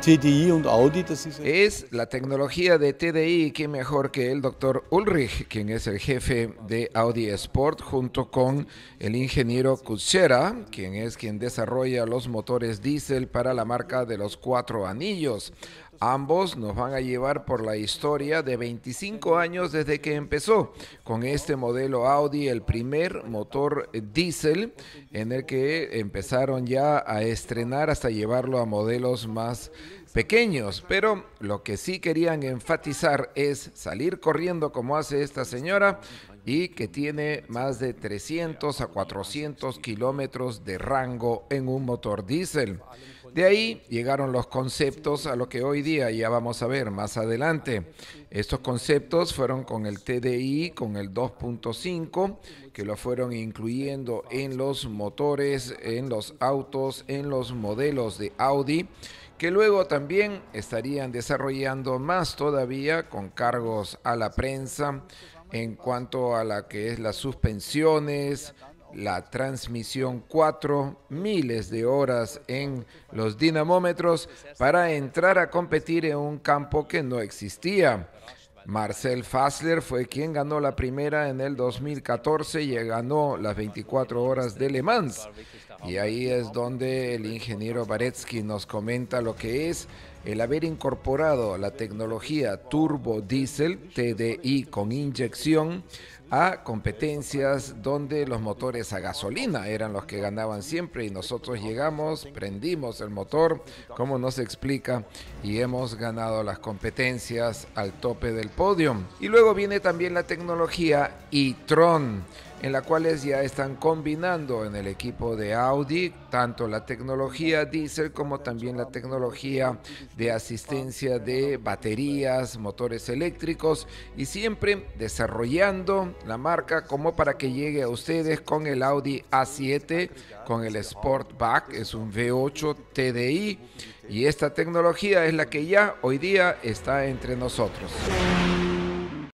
TDI e Audi, Es la tecnología de TDI, e, que mejor que el doctor Ulrich, quien es el jefe de Audi Sport, junto con el ingeniero Kutschera, quien es quien desarrolla los motores diésel para la marca de los cuatro anillos. Ambos nos van a llevar por la historia de 25 años desde que empezó con este modelo Audi, el primer motor diésel en el que empezaron ya a estrenar hasta llevarlo a modelos más pequeños, pero lo que sí querían enfatizar es salir corriendo como hace esta señora y que tiene más de 300 a 400 kilómetros de rango en un motor diésel. De ahí llegaron los conceptos a lo que hoy día ya vamos a ver más adelante. Estos conceptos fueron con el TDI, con el 2.5, que lo fueron incluyendo en los motores, en los autos, en los modelos de Audi que luego también estarían desarrollando más todavía con cargos a la prensa en cuanto a la que es las suspensiones, la transmisión cuatro miles de horas en los dinamómetros para entrar a competir en un campo que no existía. Marcel Fassler fue quien ganó la primera en el 2014 y ganó las 24 horas de Le Mans. Y ahí es donde el ingeniero Baretsky nos comenta lo que es el haber incorporado la tecnología turbo diesel TDI con inyección a competencias donde los motores a gasolina eran los que ganaban siempre y nosotros llegamos, prendimos el motor, como nos explica, y hemos ganado las competencias al tope del podio. Y luego viene también la tecnología e-tron en la cuales ya están combinando en el equipo de Audi tanto la tecnología diésel como también la tecnología de asistencia de baterías, motores eléctricos y siempre desarrollando la marca como para que llegue a ustedes con el Audi A7, con el Sportback, es un V8 TDI y esta tecnología es la que ya hoy día está entre nosotros.